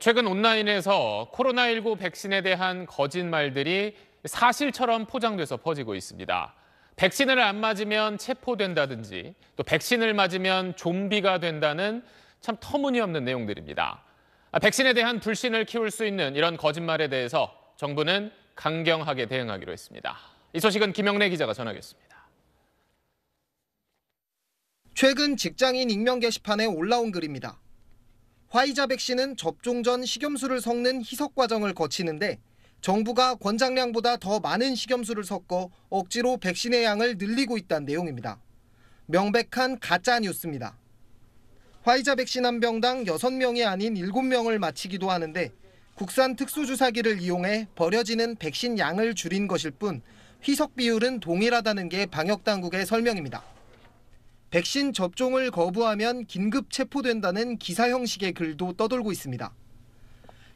최근 온라인에서 코로나19 백신에 대한 거짓말들이 사실처럼 포장돼서 퍼지고 있습니다. 백신을 안 맞으면 체포된다든지 또 백신을 맞으면 좀비가 된다는 참 터무니없는 내용들입니다. 아, 백신에 대한 불신을 키울 수 있는 이런 거짓말에 대해서 정부는 강경하게 대응하기로 했습니다. 이 소식은 김영래 기자가 전하겠습니다. 최근 직장인 익명 게시판에 올라온 글입니다. 화이자 백신은 접종 전 식염수를 섞는 희석 과정을 거치는데 정부가 권장량보다 더 많은 식염수를 섞어 억지로 백신의 양을 늘리고 있다는 내용입니다. 명백한 가짜 뉴스입니다. 화이자 백신 한 병당 6명이 아닌 7명을 마치기도 하는데 국산 특수주사기를 이용해 버려지는 백신 양을 줄인 것일 뿐 희석 비율은 동일하다는 게 방역당국의 설명입니다. 백신 접종을 거부하면 긴급 체포된다는 기사 형식의 글도 떠돌고 있습니다.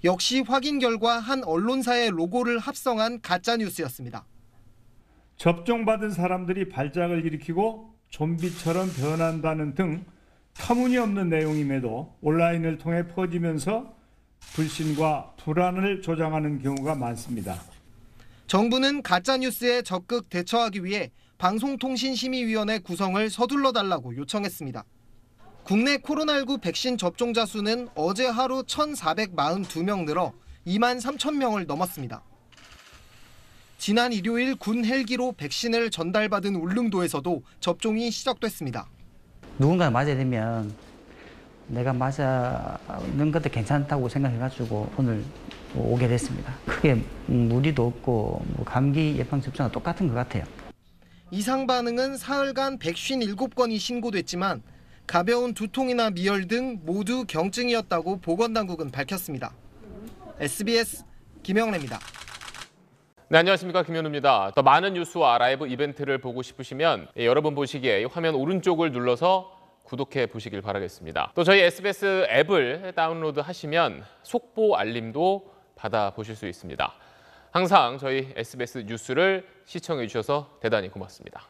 역시 확인 결과 한 언론사의 로고를 합성한 가짜 뉴스였습니다. 접종받은 사람들이 발작을 일으키고 좀비처럼 변한다는 등 터무니없는 내용임에도 온라인을 통해 퍼지면서 불신과 불안을 조장하는 경우가 많습니다. 정부는 가짜 뉴스에 적극 대처하기 위해 방송통신심의위원회 구성을 서둘러 달라고 요청했습니다. 국내 코로나19 백신 접종자 수는 어제 하루 1,442명 늘어 2만 3천 명을 넘었습니다. 지난 일요일 군 헬기로 백신을 전달받은 울릉도에서도 접종이 시작됐습니다. 누군가 맞아야 되면 내가 맞는 것도 괜찮다고 생각해가지고 오늘 오게 됐습니다. 크게 무리도 없고 뭐 감기 예방 접종과 똑같은 것 같아요. 이상 반응은 사흘간 157건이 신고됐지만 가벼운 두통이나 미열 등 모두 경증이었다고 보건당국은 밝혔습니다. SBS 김영래입니다. 네, 안녕하십니까 김현우입니다. 더 많은 뉴스와 라이브 이벤트를 보고 싶으시면 예, 여러분 보시기에 화면 오른쪽을 눌러서 구독해 보시길 바라겠습니다. 또 저희 SBS 앱을 다운로드 하시면 속보 알림도 받아보실 수 있습니다. 항상 저희 SBS 뉴스를 시청해 주셔서 대단히 고맙습니다.